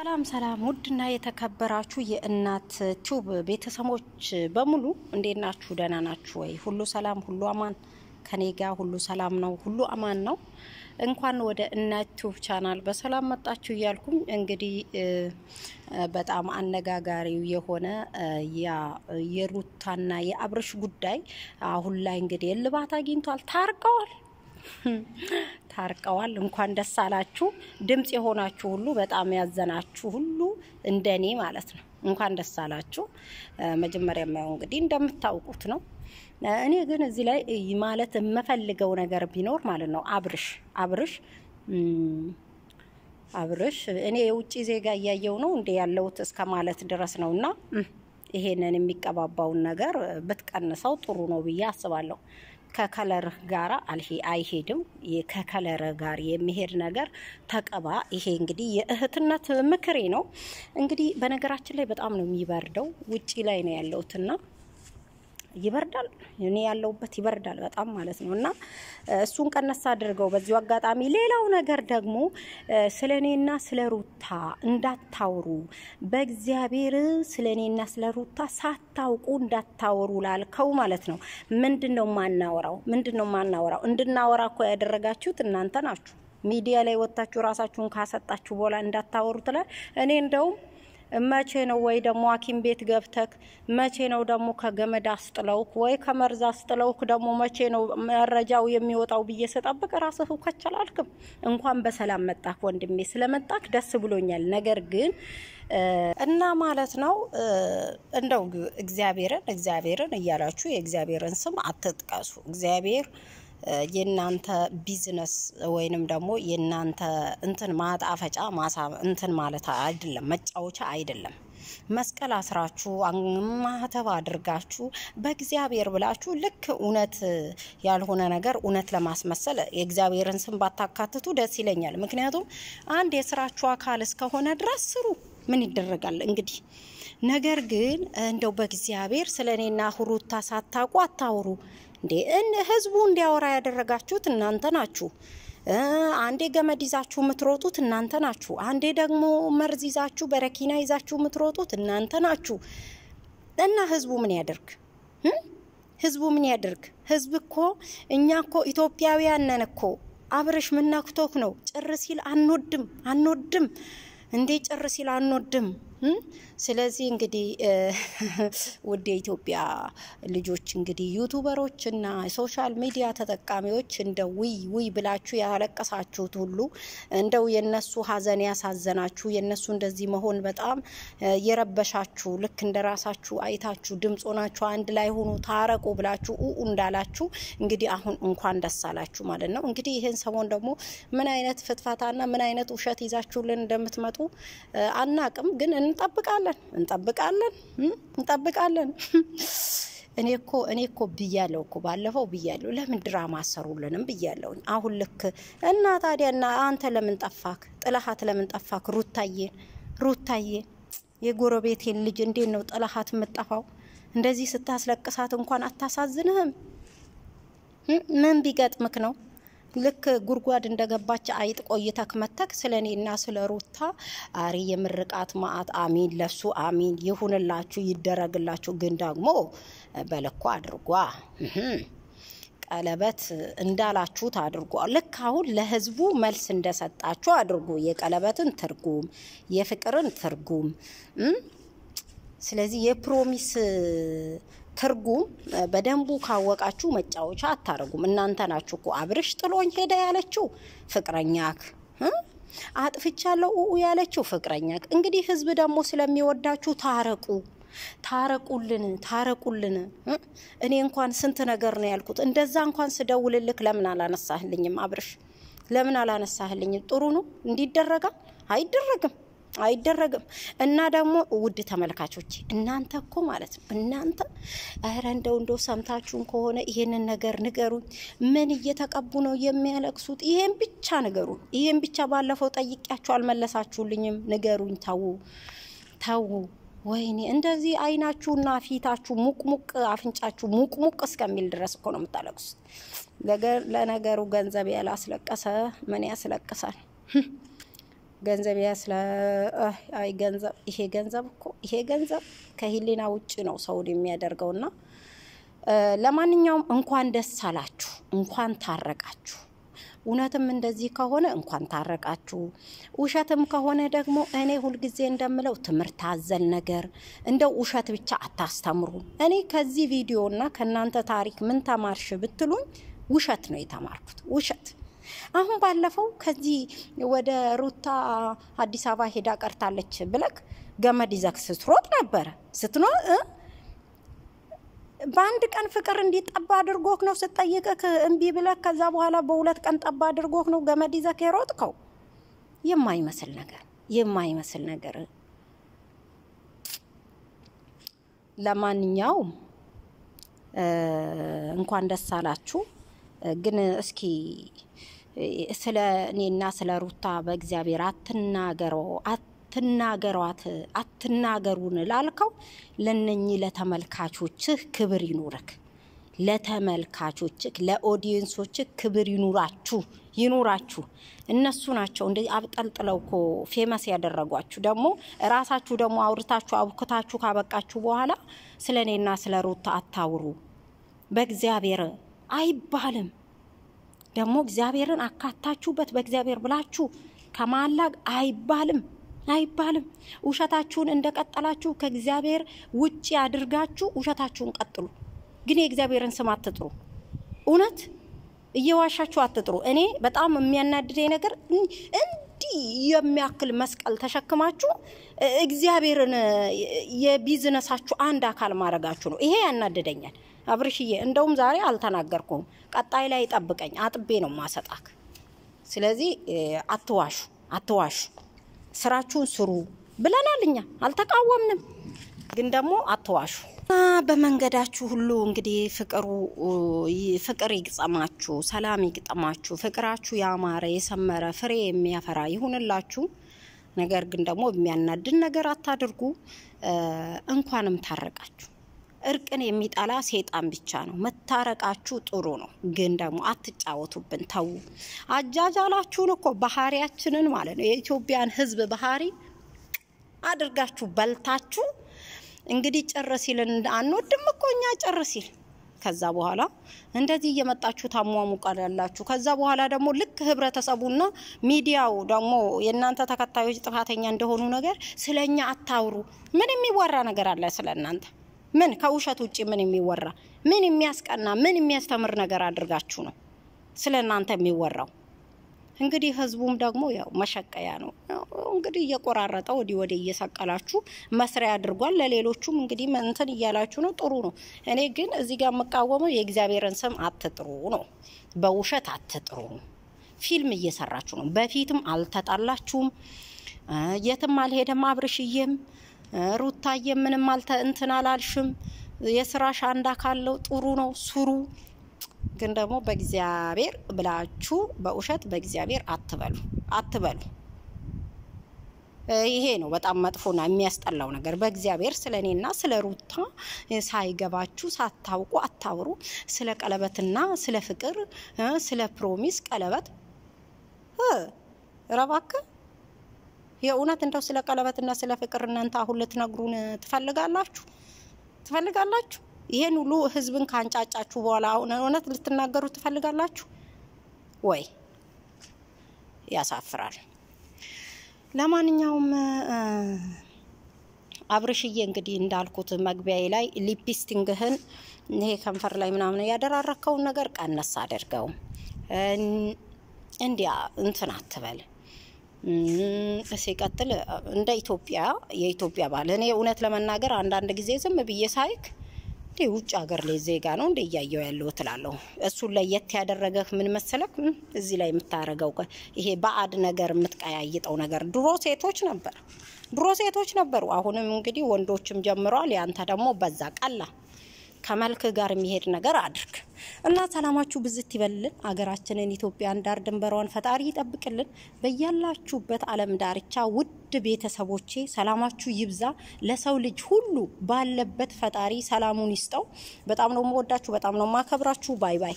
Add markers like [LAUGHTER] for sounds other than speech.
ሰላም ሰላም ውድና የተከበራችሁ የእናት ቲዩብ ቤተሰቦች በሙሉ እንዴት ናችሁ? ደህና ናችሁ ወይ? ሁሉ ሰላም፣ ሁሉ አማን ከኔ ጋር ሁሉ ሰላም ነው፣ ሁሉ አማን ነው። እንኳን ወደ እናት ቲዩብ ቻናል በሰላም መጣችሁ እያልኩኝ እንግዲህ በጣም አነጋጋሪው የሆነ የሩታና የአብርሽ ጉዳይ አሁን ላይ እንግዲህ እልባት አግኝቷል፣ ታርቀዋል [LAUGHS] ታርቀዋል። እንኳን ደስ አላችሁ። ድምፅ የሆናችሁ ሁሉ በጣም ያዘናችሁ ሁሉ እንደኔ ማለት ነው እንኳን ደስ አላችሁ። መጀመሪያ የማየው እንግዲህ እንደምታውቁት ነው። እኔ ግን እዚህ ላይ ማለት የምፈልገው ነገር ቢኖር ማለት ነው አብርሽ አብርሽ አብርሽ እኔ የውጭ ዜጋ እያየው ነው እንደ ያለውት እስከ ማለት ድረስ ነው እና ይሄንን የሚቀባባውን ነገር ብትቀንሰው ጥሩ ነው ብዬ አስባለሁ። ከከለር ጋር አይሄድም። ከከለር ጋር የሚሄድ ነገር ተቀባ። ይሄ እንግዲህ የእህትነት ምክሬ ነው። እንግዲህ በነገራችን ላይ በጣም ነው የሚበርደው። ውጪ ላይ ነው ያለሁትና ይበርዳል። እኔ ያለውበት ይበርዳል በጣም ማለት ነው። እና እሱን ቀነሳ አድርገው በዚሁ አጋጣሚ ሌላው ነገር ደግሞ ስለ እኔና ስለ ሩታ እንዳታወሩ በእግዚአብሔር ስለ እኔና ስለ ሩታ ሳታውቁ እንዳታወሩ ላልከው ማለት ነው። ምንድን ነው ማናወራው? ምንድን ነው ማናወራው? እንድናወራ እኮ ያደረጋችሁት እናንተ ናችሁ። ሚዲያ ላይ ወጥታችሁ ራሳችሁን ካሰጣችሁ በኋላ እንዳታወሩ ትላል። እኔ እንደውም መቼ ነው ወይ ደግሞ ሐኪም ቤት ገብተክ መቼ ነው ደግሞ ከገመድ አስጥለውክ ወይ ከመርዝ አስጥለውክ ደግሞ መቼ ነው መረጃው የሚወጣው ብዬ ስጠብቅ ራስህ ከቻላልክም እንኳን በሰላም መጣክ ወንድሜ፣ ስለመጣክ ደስ ብሎኛል። ነገር ግን እና ማለት ነው እንደው እግዚአብሔርን እግዚአብሔርን እያላችሁ የእግዚአብሔርን ስም አትጥቀሱ እግዚአብሔር የእናንተ ቢዝነስ ወይንም ደግሞ የእናንተ እንትን ማጣፈጫ ማሳ እንትን ማለት አይደለም፣ መጫወቻ አይደለም። መስቀል አስራችሁ ማህተብ አድርጋችሁ በእግዚአብሔር ብላችሁ ልክ እውነት ያልሆነ ነገር እውነት ለማስመሰል የእግዚአብሔርን ስም ባታካትቱ ደስ ይለኛል። ምክንያቱም አንድ የስራችሁ አካል እስከሆነ ድረስ ስሩ። ምን ይደረጋል እንግዲህ። ነገር ግን እንደው በእግዚአብሔር ስለ እኔና ሁሩታ ሳታውቁ አታውሩ። እንዴ ህዝቡ እንዲያወራ ያደረጋችሁት እናንተ ናችሁ። አንዴ ገመድ ይዛችሁ የምትሮጡት እናንተ ናችሁ። አንዴ ደግሞ መርዝ ይዛችሁ በረኪና ይዛችሁ የምትሮጡት እናንተ ናችሁ። እና ህዝቡ ምን ያደርግ? ህዝቡ ምን ያደርግ? ህዝብ እኮ እኛ እኮ ኢትዮጵያውያን ነን እኮ አብረሽ ምናክቶክ ነው። ጭር ሲል አንወድም አንወድም እንዴ ጭር ሲል አንወድም። ስለዚህ እንግዲህ [LAUGHS] ውድ የኢትዮጵያ ልጆች እንግዲህ ዩቱበሮች እና ሶሻል ሚዲያ ተጠቃሚዎች እንደው ውይ ውይ ብላችሁ ያለቀሳችሁት ሁሉ እንደው የነሱ ሀዘን ያሳዘናችሁ የነሱ እንደዚህ መሆን በጣም የረበሻችሁ ልክ እንደ ራሳችሁ አይታችሁ ድምፅ ሆናችሁ አንድ ላይ ሆኑ ታረቁ ብላችሁ ኡ እንዳላችሁ እንግዲህ አሁን እንኳን ደስ አላችሁ ማለት ነው። እንግዲህ ይህን ሰሞን ደግሞ ምን አይነት ፍትፈታና ምን አይነት ውሸት ይዛችሁልን እንደምትመጡ አናቅም፣ ግን እንጠብቃለን። እንጠብቃለን እንጠብቃለን እንጠብቃለን። [LAUGHS] እኔ እኮ እኔ እኮ ብያለሁ እኮ ባለፈው ብያለው፣ ለምን ድራማ አሰሩልንም ብያለው። አሁን ልክ እና ታዲያ እና አንተ ለምን ጠፋክ? ጥላሃት ለምን ጠፋክ? ሩታዬን ሩታዬን የጎረቤቴን ልጅ እንዴት ነው ጥላሃት የምጠፋው? እንደዚህ ስታስለቅሳት እንኳን አታሳዝንህም? ምን ቢገጥምክ ነው? ልክ ጉድጓድ እንደገባች አይጥ ቆይተክ መተክ ስለ እኔና ስለ ሩታ አሪ የምርቃት ማአት አሚን፣ ለሱ አሚን ይሁንላችሁ፣ ይደረግላችሁ። ግን ደግሞ በልኩ አድርጓ ቀለበት እንዳላችሁት አድርጎ ልክ አሁን ለህዝቡ መልስ እንደሰጣችሁ አድርጉ። የቀለበትን ትርጉም፣ የፍቅርን ትርጉም ስለዚህ የፕሮሚስ ትርጉም በደንቡ ካወቃችሁ መጫወቻ አታረጉም። እናንተ ናችሁ እኮ አብርሽ ጥሎኝ ሄደ ያለችው ፍቅረኛክ አጥፍቻለሁ ያለችው ፍቅረኛክ። እንግዲህ ህዝብ ደግሞ ስለሚወዳችሁ ታረቁ ታረቁልን ታረቁልን። እኔ እንኳን ስንት ነገር ነው ያልኩት። እንደዛ እንኳን ስደውልልክ ለምን አላነሳህልኝም? አብርሽ ለምን አላነሳህልኝም? ጥሩ ነው እንዲደረጋል? አይደረግም። አይደረግም። እና ደግሞ ውድ ተመልካቾች እናንተ እኮ ማለት ነው እናንተ ኧረ እንደው እንደው ሰምታችሁን ከሆነ ይሄንን ነገር ንገሩ። ምን እየተቀቡ ነው የሚያለቅሱት? ይሄን ብቻ ንገሩ። ይሄን ብቻ ባለፈው ጠይቂያችሁ አልመለሳችሁልኝም። ንገሩኝ። ተዉ ተዉ። ወይኔ እንደዚህ አይናችሁና ፊታችሁ ሙቅሙቅ አፍንጫችሁ ሙቅሙቅ እስከሚል ድረስ እኮ ነው የምታለቅሱት። ለነገሩ ገንዘብ ያላስለቀሰ ምን ያስለቅሳል? ገንዘብ ያስለ አይ ገንዘብ ይሄ ገንዘብ እኮ ይሄ ገንዘብ ከህሊና ውጭ ነው ሰውን የሚያደርገውና ለማንኛውም እንኳን ደስ አላችሁ፣ እንኳን ታረቃችሁ። እውነትም እንደዚህ ከሆነ እንኳን ታረቃችሁ፣ ውሸትም ከሆነ ደግሞ እኔ ሁልጊዜ እንደምለው ትምህርት አዘል ነገር እንደው ውሸት ብቻ አታስተምሩ። እኔ ከዚህ ቪዲዮ እና ከእናንተ ታሪክ ምን ተማርሽ ብትሉኝ ውሸት ነው የተማርኩት ውሸት አሁን ባለፈው ከዚህ ወደ ሩታ አዲስ አበባ ሄዳ ቀርታለች ብለክ ገመድ ይዘክ ስትሮጥ ነበረ ስትኖ በአንድ ቀን ፍቅር እንዲጠባ አድርጎክ ነው ስጠይቅክ እምቢ ብለክ ከዛ በኋላ በሁለት ቀን ጠባ አድርጎክ ነው ገመድ ይዘክ የሮጥከው። የማይመስል ነገር የማይመስል ነገር። ለማንኛውም እንኳን ደስ አላችሁ። ግን እስኪ ስለ እኔና ስለ ሩታ በእግዚአብሔር አትናገረው አትናገሯት አትናገሩን ላልከው ለነኚህ ለተመልካቾችህ ክብር ይኑርክ፣ ለተመልካቾችህ ለኦዲየንሶችህ ክብር ይኑራችሁ ይኑራችሁ። እነሱ ናቸው እንደ አብጠልጥለው ኮ ፌመስ ያደረጓችሁ። ደግሞ እራሳችሁ ደግሞ አውርታችሁ አብኩታችሁ ካበቃችሁ በኋላ ስለ እኔና ስለ ሩታ አታውሩ በእግዚአብሔር አይባልም። ደግሞ እግዚአብሔርን አካታችሁበት በእግዚአብሔር ብላችሁ ከማላግ አይባልም አይባልም። ውሸታችሁን እንደቀጠላችሁ ከእግዚአብሔር ውጭ አድርጋችሁ ውሸታችሁን ቀጥሉ፣ ግን የእግዚአብሔርን ስም አትጥሩ። እውነት እየዋሻችሁ አትጥሩ። እኔ በጣም የሚያናድደኝ ነገር የሚያክል መስቀል ተሸክማችሁ እግዚአብሔርን የቢዝነሳችሁ አንድ አካል ማድረጋችሁ ነው። ይሄ ያናደደኛል አብርሽዬ። እንደውም ዛሬ አልተናገርኩም። ቀጣይ ላይ ጠብቀኝ፣ አጥቤ ነው ማሰጣክ። ስለዚህ አትዋሹ፣ አትዋሹ፣ ስራችሁን ስሩ ብለናል። እኛ አልተቃወምንም፣ ግን ደግሞ አትዋሹ። እና በመንገዳችሁ ሁሉ እንግዲህ ፍቅሩ ፍቅር ይግጠማችሁ፣ ሰላም ይግጠማችሁ፣ ፍቅራችሁ ያማረ የሰመረ ፍሬ የሚያፈራ ይሁንላችሁ። ነገር ግን ደግሞ የሚያናድን ነገር አታድርጉ። እንኳንም ታረቃችሁ። እርቅን የሚጠላ ሴጣን ብቻ ነው። መታረቃችሁ ጥሩ ነው፣ ግን ደግሞ አትጫወቱብን። ተዉ። አጃጃላችሁን እኮ ባህሪያችንን ማለት ነው የኢትዮጵያን ሕዝብ ባህሪ አድርጋችሁ በልታችሁ እንግዲህ ጭር ሲልን አንወድም እኮ እኛ ጭር ሲል ከዛ በኋላ እንደዚህ እየመጣችሁ ታሟሙቃላችሁ። ከዛ በኋላ ደግሞ ልክ ህብረተሰቡና ሚዲያው ደግሞ የእናንተ ተከታዮች ጥፋተኛ እንደሆኑ ነገር ስለኛ አታውሩ። ምን የሚወራ ነገር አለ ስለ እናንተ? ምን ከውሸት ውጭ ምን የሚወራ ምን የሚያስቀና ምን የሚያስተምር ነገር አድርጋችሁ ነው ስለ እናንተ የሚወራው? እንግዲህ ህዝቡም ደግሞ ያው መሸቀያ ነው እንግዲህ እየቆራረጠ ወዲህ ወዲህ እየሰቀላችሁ መስሪያ አድርጓል። ለሌሎቹም እንግዲህ እንትን እያላችሁ ነው። ጥሩ ነው። እኔ ግን እዚህ ጋር የምቃወመው የእግዚአብሔርን ስም አትጥሩ ነው። በውሸት አትጥሩ። ፊልም እየሰራችሁ ነው። በፊትም አልተጣላችሁም፣ የትም አልሄደም። አብርሽዬም ሩታዬ ምንም አልተ እንትን አላልሽም። የስራሽ አንድ አካል ነው። ጥሩ ነው። ስሩ ግን ደግሞ በእግዚአብሔር ብላችሁ በውሸት በእግዚአብሔር አትበሉ አትበሉ። ይሄ ነው በጣም መጥፎና የሚያስጠላው ነገር። በእግዚአብሔር ስለ እኔና ስለ ሩታ ሳይገባችሁ ሳታውቁ አታውሩ። ስለ ቀለበትና ስለ ፍቅር ስለ ፕሮሚስ ቀለበት ረባከ የእውነት እንደው ስለ ቀለበትና ስለ ፍቅር እናንተ አሁን ልትነግሩን ትፈልጋላችሁ ትፈልጋላችሁ? ይሄን ሁሉ ህዝብን ካንጫጫችሁ በኋላ አሁን እውነት ልትናገሩ ትፈልጋላችሁ ወይ? ያሳፍራል። ለማንኛውም አብርሽዬ እንግዲህ እንዳልኩት መግቢያዬ ላይ ሊፕስቲንግህን ይሄ ከንፈር ላይ ምናምን ያደራረከውን ነገር ቀነስ አድርገው። እንዲያ እንትን አትበል። ሲቀጥል እንደ ኢትዮጵያ የኢትዮጵያ ባህል እኔ እውነት ለመናገር አንዳንድ ጊዜ ዝም ብዬ ሳይክ እንዲህ ውጭ ሀገር ላይ ዜጋ ነው እንዴ እያየው ያለው ትላለሁ። እሱን ለየት ያደረገህ ምን መሰለክ? እዚህ ላይ የምታረገው ይሄ በአድ ነገር የምትቀያይጠው ነገር ድሮ ሴቶች ነበር ድሮ ሴቶች ነበሩ። አሁንም እንግዲህ ወንዶችም ጀምረዋል። ያንተ ደግሞ በዛ ቀላ። ከመልክ ጋር የሚሄድ ነገር አድርግ። እና ሰላማችሁ ብዝት ይበልልን። አገራችንን ኢትዮጵያን ዳር ድንበሯን ፈጣሪ ይጠብቅልን። በያላችሁበት ዓለም ዳርቻ ውድ ቤተሰቦቼ ሰላማችሁ ይብዛ። ለሰው ልጅ ሁሉ ባለበት ፈጣሪ ሰላሙን ይስጠው። በጣም ነው የምወዳችሁ፣ በጣም ነው የማከብራችሁ። ባይ ባይ